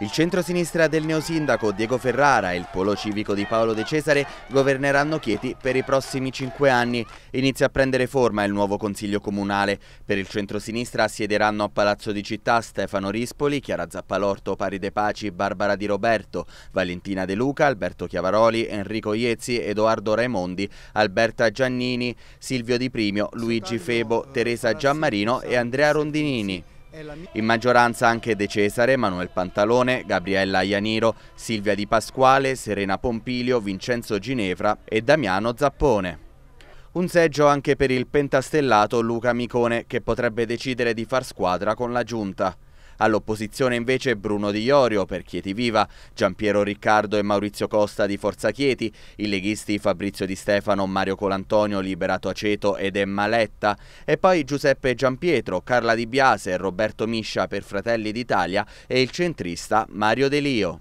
Il centro-sinistra del neosindaco Diego Ferrara e il polo civico di Paolo De Cesare governeranno Chieti per i prossimi cinque anni. Inizia a prendere forma il nuovo consiglio comunale. Per il centro-sinistra siederanno a Palazzo di Città Stefano Rispoli, Chiara Zappalorto, Pari De Paci, Barbara Di Roberto, Valentina De Luca, Alberto Chiavaroli, Enrico Iezzi, Edoardo Raimondi, Alberta Giannini, Silvio Di Primio, Luigi Febo, Teresa Giammarino e Andrea Rondinini. In maggioranza anche De Cesare, Manuel Pantalone, Gabriella Ianiro, Silvia Di Pasquale, Serena Pompilio, Vincenzo Ginevra e Damiano Zappone. Un seggio anche per il pentastellato Luca Micone che potrebbe decidere di far squadra con la giunta. All'opposizione invece Bruno Di Iorio per Chieti Viva, Giampiero Riccardo e Maurizio Costa di Forza Chieti, i leghisti Fabrizio Di Stefano, Mario Colantonio, Liberato Aceto ed Emma Letta e poi Giuseppe Giampietro, Carla Di Biase, Roberto Miscia per Fratelli d'Italia e il centrista Mario De Lio.